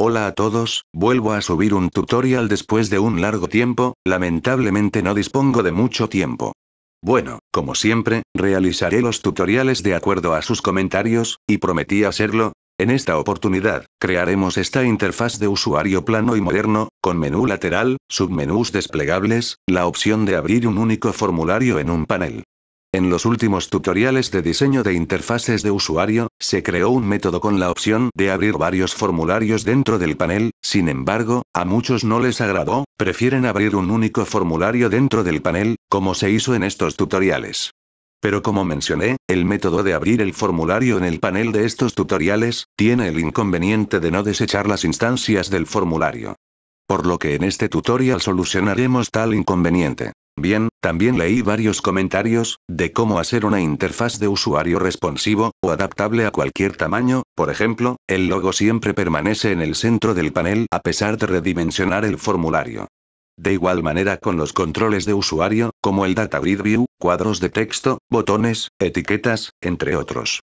Hola a todos, vuelvo a subir un tutorial después de un largo tiempo, lamentablemente no dispongo de mucho tiempo. Bueno, como siempre, realizaré los tutoriales de acuerdo a sus comentarios, y prometí hacerlo. En esta oportunidad, crearemos esta interfaz de usuario plano y moderno, con menú lateral, submenús desplegables, la opción de abrir un único formulario en un panel, en los últimos tutoriales de diseño de interfaces de usuario, se creó un método con la opción de abrir varios formularios dentro del panel, sin embargo, a muchos no les agradó, prefieren abrir un único formulario dentro del panel, como se hizo en estos tutoriales. Pero como mencioné, el método de abrir el formulario en el panel de estos tutoriales, tiene el inconveniente de no desechar las instancias del formulario. Por lo que en este tutorial solucionaremos tal inconveniente. Bien, también leí varios comentarios, de cómo hacer una interfaz de usuario responsivo, o adaptable a cualquier tamaño, por ejemplo, el logo siempre permanece en el centro del panel a pesar de redimensionar el formulario. De igual manera con los controles de usuario, como el Data Grid View, cuadros de texto, botones, etiquetas, entre otros.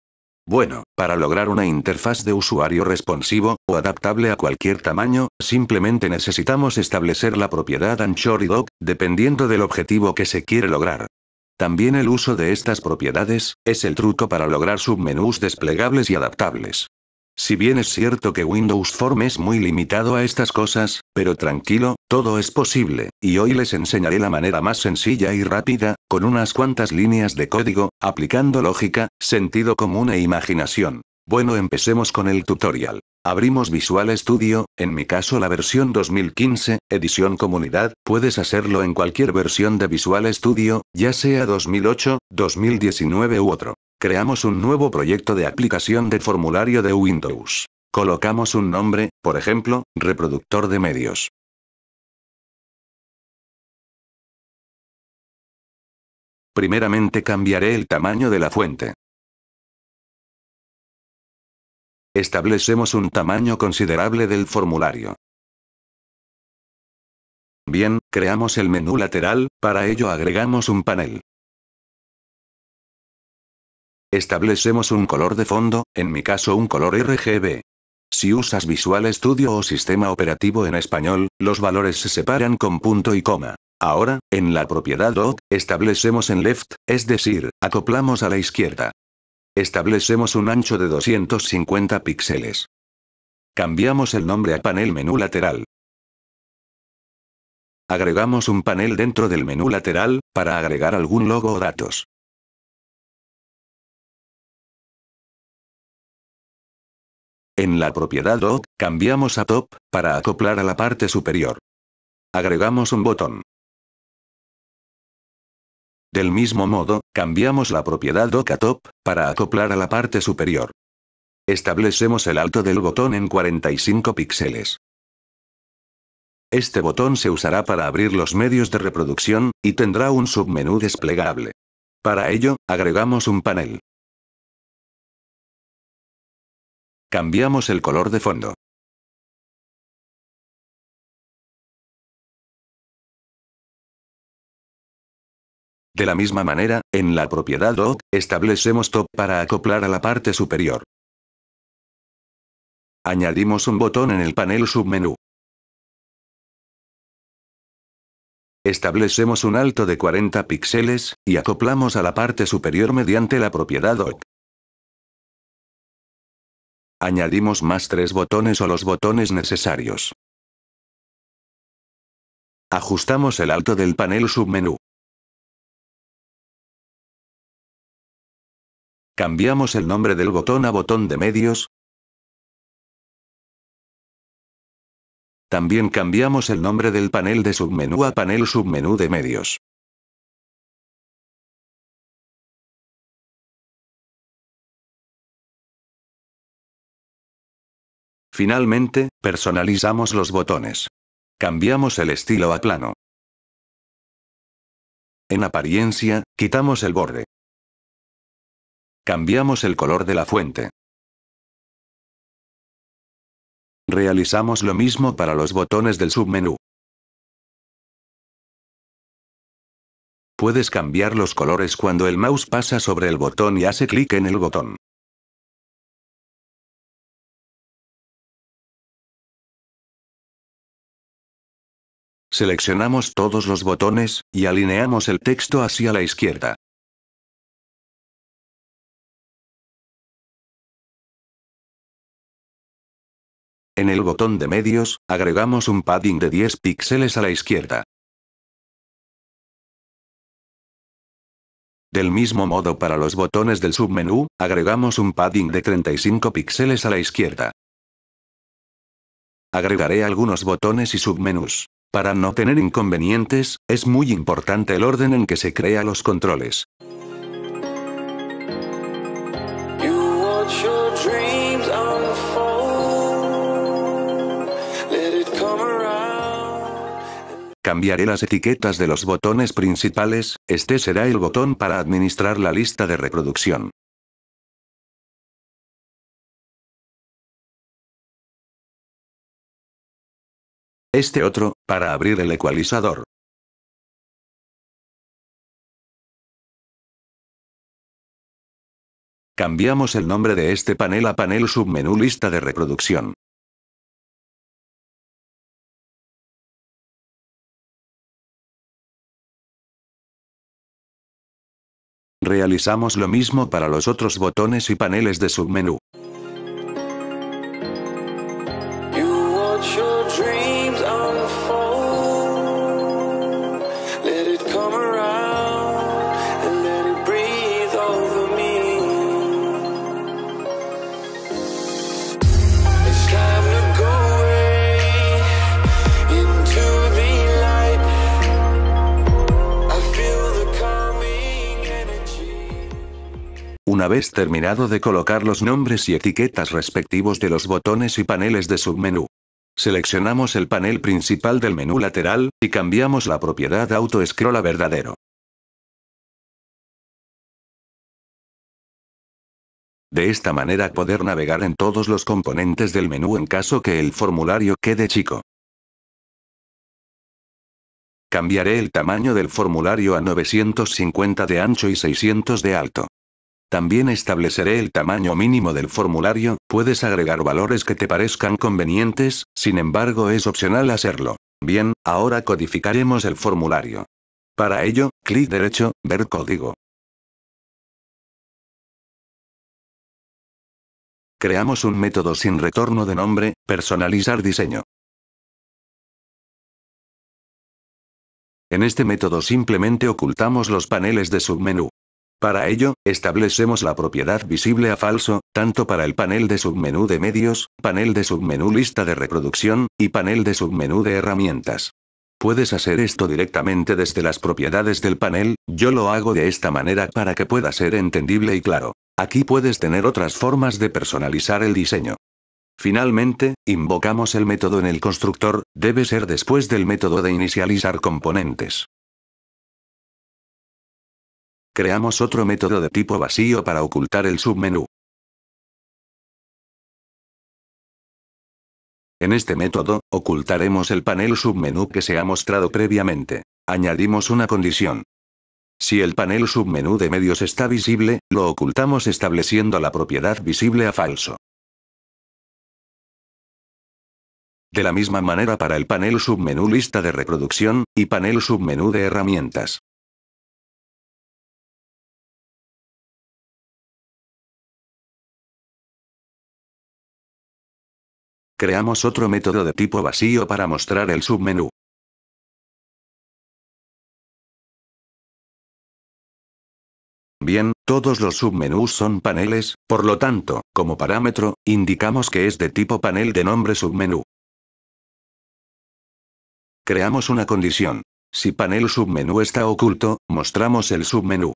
Bueno, para lograr una interfaz de usuario responsivo, o adaptable a cualquier tamaño, simplemente necesitamos establecer la propiedad anchor y dock, dependiendo del objetivo que se quiere lograr. También el uso de estas propiedades, es el truco para lograr submenús desplegables y adaptables. Si bien es cierto que Windows Form es muy limitado a estas cosas, pero tranquilo, todo es posible, y hoy les enseñaré la manera más sencilla y rápida, con unas cuantas líneas de código, aplicando lógica, sentido común e imaginación. Bueno, empecemos con el tutorial. Abrimos Visual Studio, en mi caso la versión 2015, edición comunidad, puedes hacerlo en cualquier versión de Visual Studio, ya sea 2008, 2019 u otro creamos un nuevo proyecto de aplicación de formulario de Windows. Colocamos un nombre, por ejemplo, reproductor de medios. Primeramente cambiaré el tamaño de la fuente. Establecemos un tamaño considerable del formulario. Bien, creamos el menú lateral, para ello agregamos un panel. Establecemos un color de fondo, en mi caso un color RGB. Si usas Visual Studio o sistema operativo en español, los valores se separan con punto y coma. Ahora, en la propiedad OD, establecemos en left, es decir, acoplamos a la izquierda. Establecemos un ancho de 250 píxeles. Cambiamos el nombre a panel menú lateral. Agregamos un panel dentro del menú lateral, para agregar algún logo o datos. En la propiedad dock, cambiamos a top, para acoplar a la parte superior. Agregamos un botón. Del mismo modo, cambiamos la propiedad dock a top, para acoplar a la parte superior. Establecemos el alto del botón en 45 píxeles. Este botón se usará para abrir los medios de reproducción, y tendrá un submenú desplegable. Para ello, agregamos un panel. Cambiamos el color de fondo. De la misma manera, en la propiedad doc, establecemos top para acoplar a la parte superior. Añadimos un botón en el panel submenú. Establecemos un alto de 40 píxeles, y acoplamos a la parte superior mediante la propiedad doc. Añadimos más tres botones o los botones necesarios. Ajustamos el alto del panel submenú. Cambiamos el nombre del botón a botón de medios. También cambiamos el nombre del panel de submenú a panel submenú de medios. Finalmente, personalizamos los botones. Cambiamos el estilo a plano. En apariencia, quitamos el borde. Cambiamos el color de la fuente. Realizamos lo mismo para los botones del submenú. Puedes cambiar los colores cuando el mouse pasa sobre el botón y hace clic en el botón. Seleccionamos todos los botones, y alineamos el texto hacia la izquierda. En el botón de medios, agregamos un padding de 10 píxeles a la izquierda. Del mismo modo para los botones del submenú, agregamos un padding de 35 píxeles a la izquierda. Agregaré algunos botones y submenús. Para no tener inconvenientes, es muy importante el orden en que se crea los controles. Cambiaré las etiquetas de los botones principales, este será el botón para administrar la lista de reproducción. Este otro, para abrir el ecualizador. Cambiamos el nombre de este panel a panel submenú lista de reproducción. Realizamos lo mismo para los otros botones y paneles de submenú. Una vez terminado de colocar los nombres y etiquetas respectivos de los botones y paneles de submenú. Seleccionamos el panel principal del menú lateral, y cambiamos la propiedad auto-scroll a verdadero. De esta manera poder navegar en todos los componentes del menú en caso que el formulario quede chico. Cambiaré el tamaño del formulario a 950 de ancho y 600 de alto. También estableceré el tamaño mínimo del formulario, puedes agregar valores que te parezcan convenientes, sin embargo es opcional hacerlo. Bien, ahora codificaremos el formulario. Para ello, clic derecho, ver código. Creamos un método sin retorno de nombre, personalizar diseño. En este método simplemente ocultamos los paneles de submenú. Para ello, establecemos la propiedad visible a falso, tanto para el panel de submenú de medios, panel de submenú lista de reproducción, y panel de submenú de herramientas. Puedes hacer esto directamente desde las propiedades del panel, yo lo hago de esta manera para que pueda ser entendible y claro. Aquí puedes tener otras formas de personalizar el diseño. Finalmente, invocamos el método en el constructor, debe ser después del método de inicializar componentes. Creamos otro método de tipo vacío para ocultar el submenú. En este método, ocultaremos el panel submenú que se ha mostrado previamente. Añadimos una condición. Si el panel submenú de medios está visible, lo ocultamos estableciendo la propiedad visible a falso. De la misma manera para el panel submenú lista de reproducción, y panel submenú de herramientas. Creamos otro método de tipo vacío para mostrar el submenú. Bien, todos los submenús son paneles, por lo tanto, como parámetro, indicamos que es de tipo panel de nombre submenú. Creamos una condición. Si panel submenú está oculto, mostramos el submenú.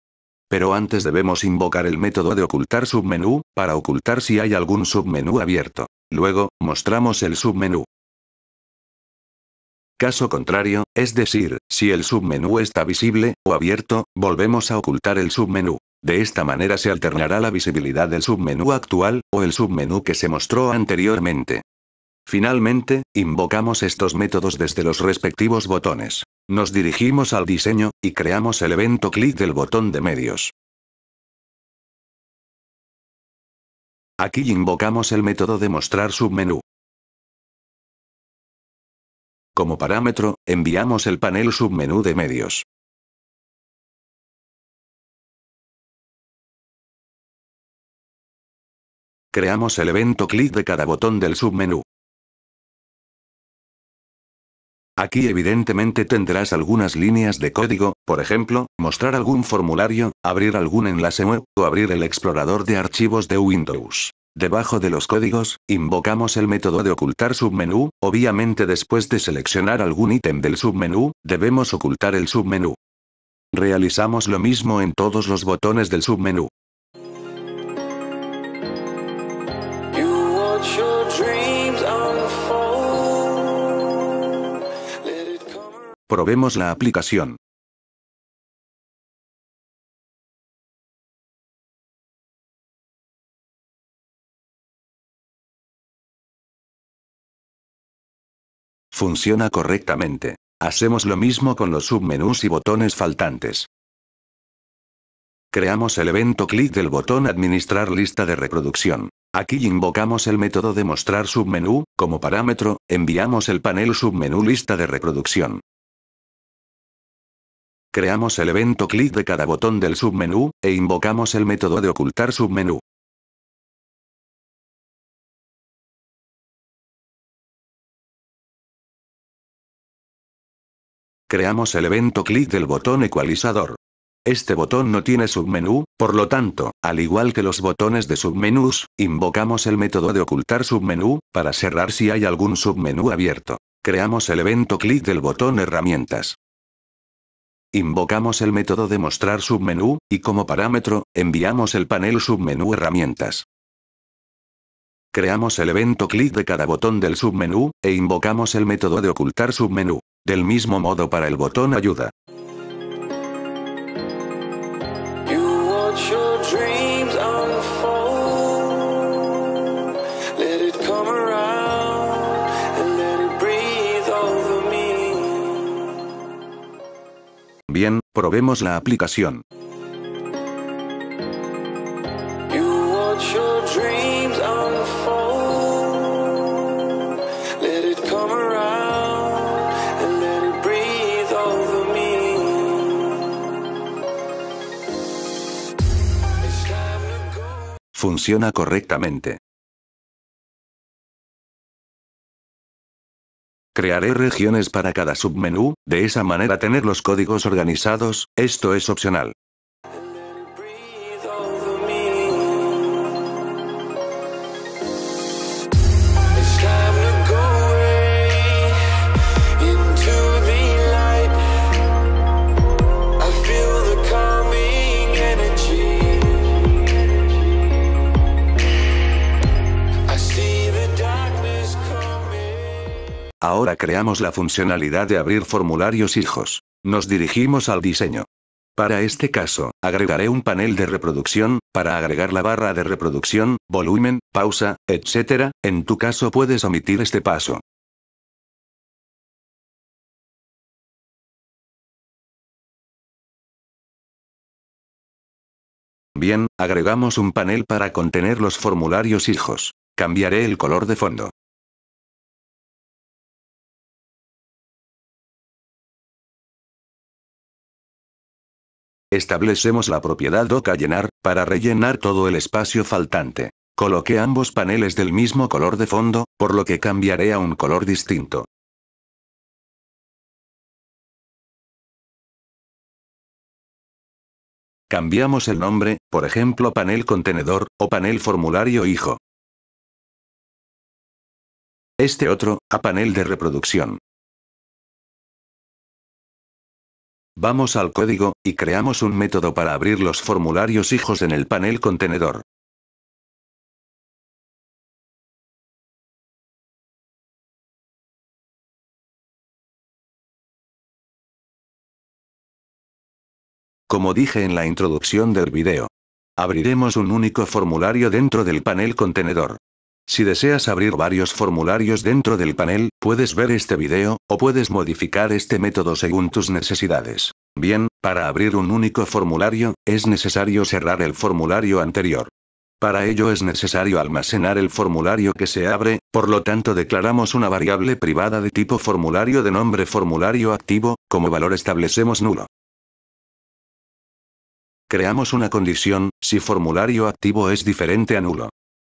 Pero antes debemos invocar el método de ocultar submenú, para ocultar si hay algún submenú abierto. Luego, mostramos el submenú. Caso contrario, es decir, si el submenú está visible, o abierto, volvemos a ocultar el submenú. De esta manera se alternará la visibilidad del submenú actual, o el submenú que se mostró anteriormente. Finalmente, invocamos estos métodos desde los respectivos botones. Nos dirigimos al diseño, y creamos el evento clic del botón de medios. Aquí invocamos el método de mostrar submenú. Como parámetro, enviamos el panel submenú de medios. Creamos el evento clic de cada botón del submenú. Aquí evidentemente tendrás algunas líneas de código, por ejemplo, mostrar algún formulario, abrir algún enlace web, o abrir el explorador de archivos de Windows. Debajo de los códigos, invocamos el método de ocultar submenú, obviamente después de seleccionar algún ítem del submenú, debemos ocultar el submenú. Realizamos lo mismo en todos los botones del submenú. Probemos la aplicación. Funciona correctamente. Hacemos lo mismo con los submenús y botones faltantes. Creamos el evento clic del botón Administrar lista de reproducción. Aquí invocamos el método de mostrar submenú, como parámetro, enviamos el panel submenú lista de reproducción. Creamos el evento clic de cada botón del submenú, e invocamos el método de ocultar submenú. Creamos el evento clic del botón ecualizador. Este botón no tiene submenú, por lo tanto, al igual que los botones de submenús, invocamos el método de ocultar submenú, para cerrar si hay algún submenú abierto. Creamos el evento clic del botón herramientas. Invocamos el método de mostrar submenú, y como parámetro, enviamos el panel submenú herramientas. Creamos el evento clic de cada botón del submenú, e invocamos el método de ocultar submenú. Del mismo modo para el botón ayuda. Bien, probemos la aplicación. Funciona correctamente. Crearé regiones para cada submenú, de esa manera tener los códigos organizados, esto es opcional. Ahora creamos la funcionalidad de abrir formularios hijos. Nos dirigimos al diseño. Para este caso, agregaré un panel de reproducción, para agregar la barra de reproducción, volumen, pausa, etc. En tu caso puedes omitir este paso. Bien, agregamos un panel para contener los formularios hijos. Cambiaré el color de fondo. Establecemos la propiedad doca llenar, para rellenar todo el espacio faltante. Coloqué ambos paneles del mismo color de fondo, por lo que cambiaré a un color distinto. Cambiamos el nombre, por ejemplo panel contenedor, o panel formulario hijo. Este otro, a panel de reproducción. Vamos al código, y creamos un método para abrir los formularios hijos en el panel contenedor. Como dije en la introducción del video. Abriremos un único formulario dentro del panel contenedor. Si deseas abrir varios formularios dentro del panel, puedes ver este video, o puedes modificar este método según tus necesidades. Bien, para abrir un único formulario, es necesario cerrar el formulario anterior. Para ello es necesario almacenar el formulario que se abre, por lo tanto declaramos una variable privada de tipo formulario de nombre formulario activo, como valor establecemos nulo. Creamos una condición, si formulario activo es diferente a nulo.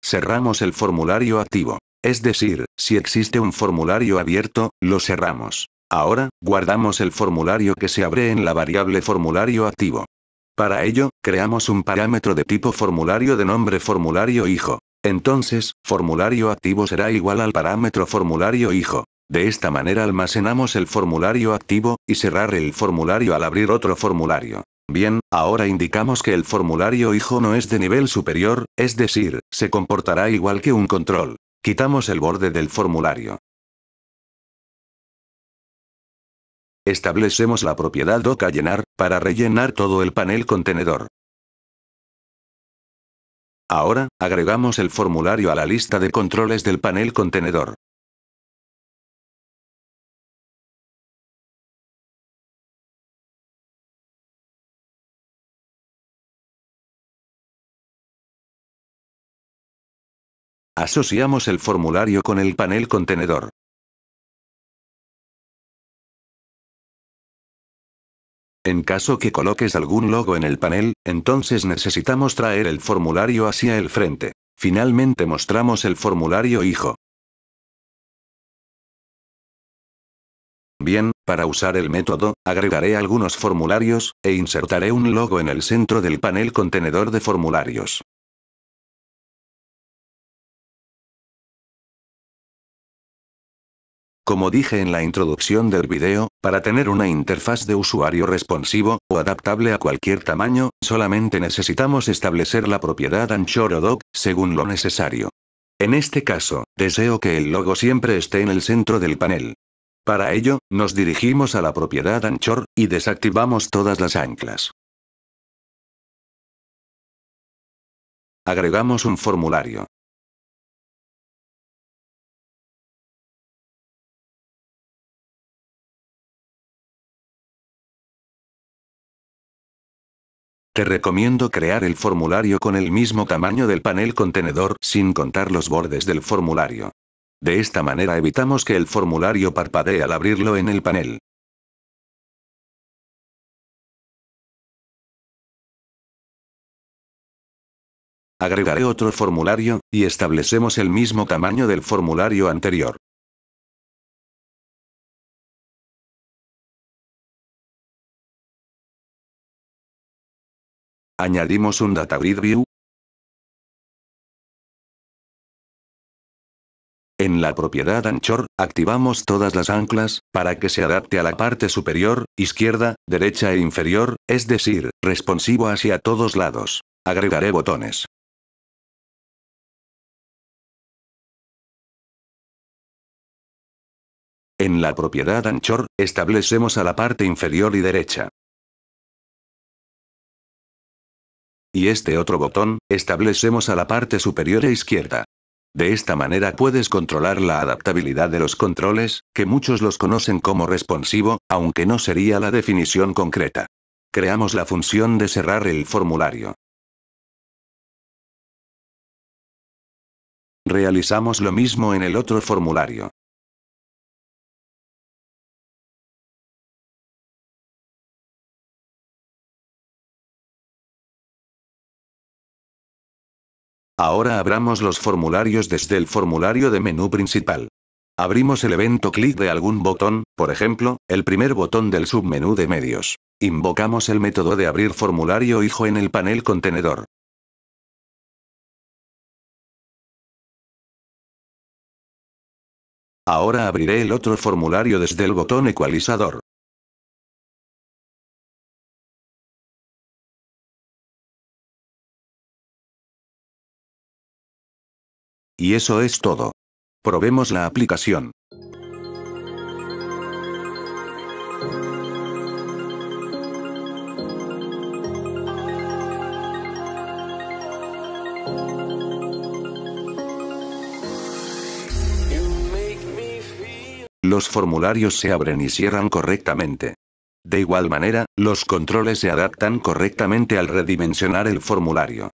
Cerramos el formulario activo. Es decir, si existe un formulario abierto, lo cerramos. Ahora, guardamos el formulario que se abre en la variable formulario activo. Para ello, creamos un parámetro de tipo formulario de nombre formulario hijo. Entonces, formulario activo será igual al parámetro formulario hijo. De esta manera almacenamos el formulario activo, y cerrar el formulario al abrir otro formulario. Bien, ahora indicamos que el formulario hijo no es de nivel superior, es decir, se comportará igual que un control. Quitamos el borde del formulario. Establecemos la propiedad doca llenar, para rellenar todo el panel contenedor. Ahora, agregamos el formulario a la lista de controles del panel contenedor. Asociamos el formulario con el panel contenedor. En caso que coloques algún logo en el panel, entonces necesitamos traer el formulario hacia el frente. Finalmente mostramos el formulario hijo. Bien, para usar el método, agregaré algunos formularios, e insertaré un logo en el centro del panel contenedor de formularios. como dije en la introducción del video, para tener una interfaz de usuario responsivo, o adaptable a cualquier tamaño, solamente necesitamos establecer la propiedad anchor o doc, según lo necesario. En este caso, deseo que el logo siempre esté en el centro del panel. Para ello, nos dirigimos a la propiedad anchor, y desactivamos todas las anclas. Agregamos un formulario. Te recomiendo crear el formulario con el mismo tamaño del panel contenedor sin contar los bordes del formulario. De esta manera evitamos que el formulario parpadee al abrirlo en el panel. Agregaré otro formulario, y establecemos el mismo tamaño del formulario anterior. Añadimos un data grid view. En la propiedad Anchor, activamos todas las anclas, para que se adapte a la parte superior, izquierda, derecha e inferior, es decir, responsivo hacia todos lados. Agregaré botones. En la propiedad Anchor, establecemos a la parte inferior y derecha. y este otro botón, establecemos a la parte superior e izquierda. De esta manera puedes controlar la adaptabilidad de los controles, que muchos los conocen como responsivo, aunque no sería la definición concreta. Creamos la función de cerrar el formulario. Realizamos lo mismo en el otro formulario. Ahora abramos los formularios desde el formulario de menú principal. Abrimos el evento clic de algún botón, por ejemplo, el primer botón del submenú de medios. Invocamos el método de abrir formulario hijo en el panel contenedor. Ahora abriré el otro formulario desde el botón ecualizador. Y eso es todo. Probemos la aplicación. Los formularios se abren y cierran correctamente. De igual manera, los controles se adaptan correctamente al redimensionar el formulario.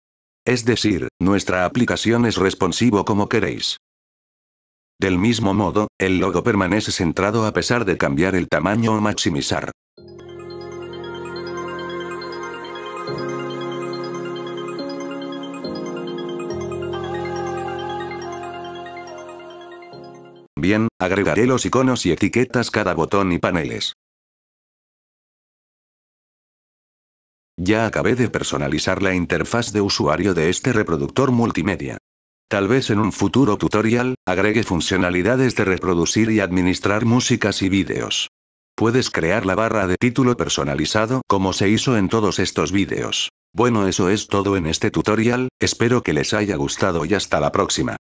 Es decir, nuestra aplicación es responsivo como queréis. Del mismo modo, el logo permanece centrado a pesar de cambiar el tamaño o maximizar. Bien, agregaré los iconos y etiquetas cada botón y paneles. Ya acabé de personalizar la interfaz de usuario de este reproductor multimedia. Tal vez en un futuro tutorial, agregue funcionalidades de reproducir y administrar músicas y vídeos. Puedes crear la barra de título personalizado como se hizo en todos estos vídeos. Bueno eso es todo en este tutorial, espero que les haya gustado y hasta la próxima.